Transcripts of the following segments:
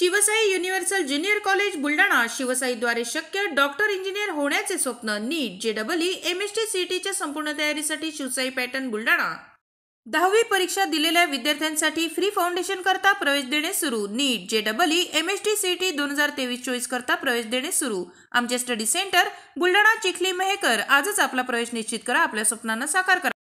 Shivsai universal junior college Buldhana शिवसाईद्वारे शक्य doctor engineer होण्याचे स्वप्न NEET J double E M S T C संपूर्ण तयारीसाठी शिवसाई पॅटर्न बुलढाणा दहावी परीक्षा दिलेल्या विद्यार्थ्यांसाठी फ्री फाउंडेशन करता प्रवेश देणे सुरू NEET J double E M S T C T दोन हजार तेवीस चोवीस करता प्रवेश देणे सुरू आमचे स्टडी सेंटर बुलढाणा चिखली मेहकर आजच आपला प्रवेश निश्चित करा आपल्या स्वप्नांना साकार करा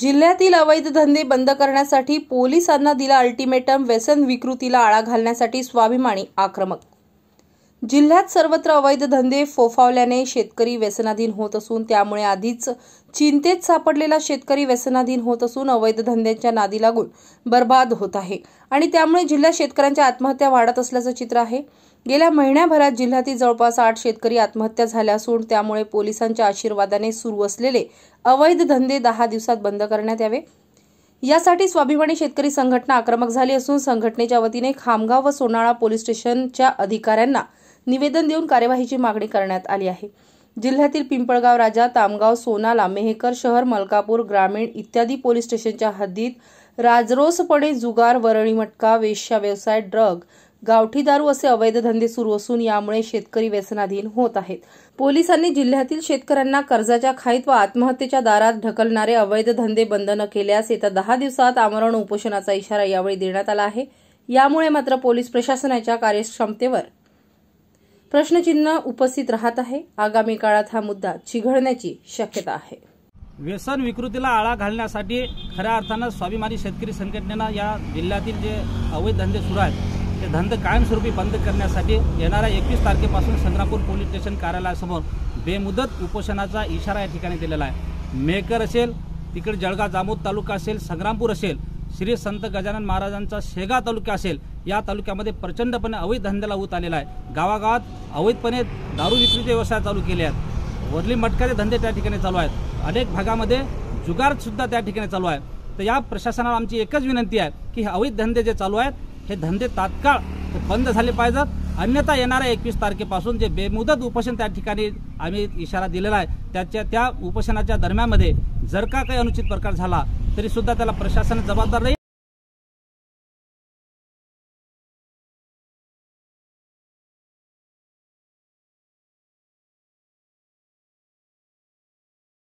जिल्ह्यातील अवैध धंदे बंद करण्यासाठी पोलिसांना दिला अल्टिमेटम व्यसन विकृतीला आळा घालण्यासाठी स्वाभिमानी आक्रमक जिल्ह्यात सर्वत्र अवैध धंदे फोफावल्याने शेतकरी व्यसनाधीन होत असून त्यामुळे आधीच चिंतेत सापडलेला शेतकरी व्यसनाधीन होत असून अवैध धंद्यांच्या नादी लागून बर्बाद होत आहे आणि त्यामुळे जिल्ह्यात शेतकऱ्यांच्या आत्महत्या वाढत असल्याचं चित्र आहे गेल्या महिन्याभरात जिल्ह्यातील जवळपास आठ शेतकरी आत्महत्या झाल्या असून त्यामुळे पोलिसांच्या आशीर्वादाने सुरू असलेले अवैध धंदे दहा दिवसात बंद करण्यात यावे यासाठी स्वाभिमानी शेतकरी संघटना आक्रमक झाली असून संघटनेच्या वतीने खामगाव व सोनाळा पोलीस स्टेशनच्या अधिकाऱ्यांना निवेदन देऊन कार्यवाहीची मागणी करण्यात आली आहे जिल्ह्यातील पिंपळगाव राजा तामगाव सोनाला मेहकर शहर मलकापूर ग्रामीण इत्यादी पोलीस स्टेशनच्या हद्दीत राजरोसपणे जुगार वरळी मटका वेश्या व्यवसाय ड्रग गावठी दारू असे अवैध धंदे सुरू असून यामुळे शेतकरी व्यसनाधीन होत आहेत पोलिसांनी जिल्ह्यातील शेतकऱ्यांना कर्जाच्या खाईत व आत्महत्येच्या दारात ढकलणारे अवैध धंदे बंद न केल्यास येत्या दहा दिवसात आमरण उपोषणाचा इशारा यावेळी देण्यात आला आहे यामुळे मात्र पोलीस प्रशासनाच्या कार्यक्षमतेवर प्रश्नचिन्ह उपस्थित राहत आहे आगामी काळात हा मुद्दा चिघळण्याची शक्यता आहे व्यसन विकृतीला आळा घालण्यासाठी खऱ्या अर्थानं स्वाभिमानी शेतकरी संघटनेनं या जिल्ह्यातील जे अवैध धंदे सुरू आहेत ते धंदे कायमस्वरूपी बंद करण्यासाठी येणाऱ्या एकवीस तारखेपासून संग्रामपूर पोलीस स्टेशन कार्यालयासमोर बेमुदत उपोषणाचा इशारा या ठिकाणी दिलेला आहे मेकर असेल तिकडे जळगाव जामोद तालुका असेल संग्रामपूर असेल श्री संत गजानन महाराजांचा शेगा तालुका असेल या तालुक्यामध्ये प्रचंडपणे अवैध धंद्याला होत आलेला आहे गावागावात अवैधपणे दारू विक्रीचे व्यवसाय चालू केले आहेत वरली मटकाचे धंदे त्या ठिकाणी चालू आहेत अनेक भागामध्ये जुगारसुद्धा त्या ठिकाणी चालू आहे तर या प्रशासनाला आमची एकच विनंती आहे की हे अवैध धंदे जे चालू आहेत हे धंदे तात्काळ ते बंद झाले पाहिजेत अन्यथा येणाऱ्या एकवीस तारखेपासून जे बेमुदत उपोषण त्या ठिकाणी आम्ही इशारा दिलेला आहे त्याच्या त्या उपोषणाच्या दरम्यानमध्ये जर का काही अनुचित प्रकार झाला तरीसुद्धा त्याला प्रशासन जबाबदार राहील